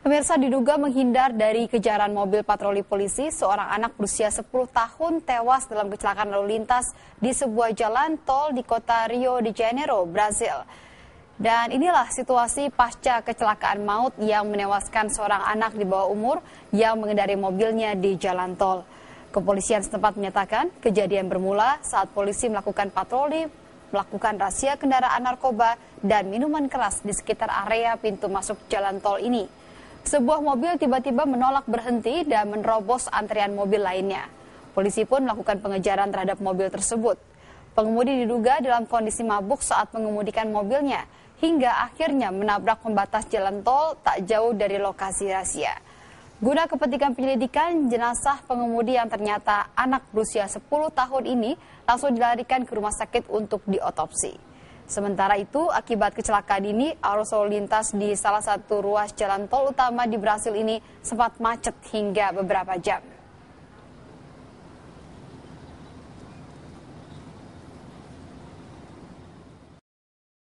Pemirsa diduga menghindar dari kejaran mobil patroli polisi, seorang anak berusia 10 tahun tewas dalam kecelakaan lalu lintas di sebuah jalan tol di kota Rio de Janeiro, Brazil. Dan inilah situasi pasca kecelakaan maut yang menewaskan seorang anak di bawah umur yang mengendari mobilnya di jalan tol. Kepolisian setempat menyatakan kejadian bermula saat polisi melakukan patroli melakukan rahasia kendaraan narkoba dan minuman keras di sekitar area pintu masuk jalan tol ini. Sebuah mobil tiba-tiba menolak berhenti dan menerobos antrian mobil lainnya. Polisi pun melakukan pengejaran terhadap mobil tersebut. Pengemudi diduga dalam kondisi mabuk saat mengemudikan mobilnya, hingga akhirnya menabrak pembatas jalan tol tak jauh dari lokasi rahasia. Guna kepentingan penyelidikan, jenazah pengemudi yang ternyata anak berusia 10 tahun ini langsung dilarikan ke rumah sakit untuk diotopsi. Sementara itu, akibat kecelakaan ini, arus lalu lintas di salah satu ruas jalan tol utama di Brasil ini sempat macet hingga beberapa jam.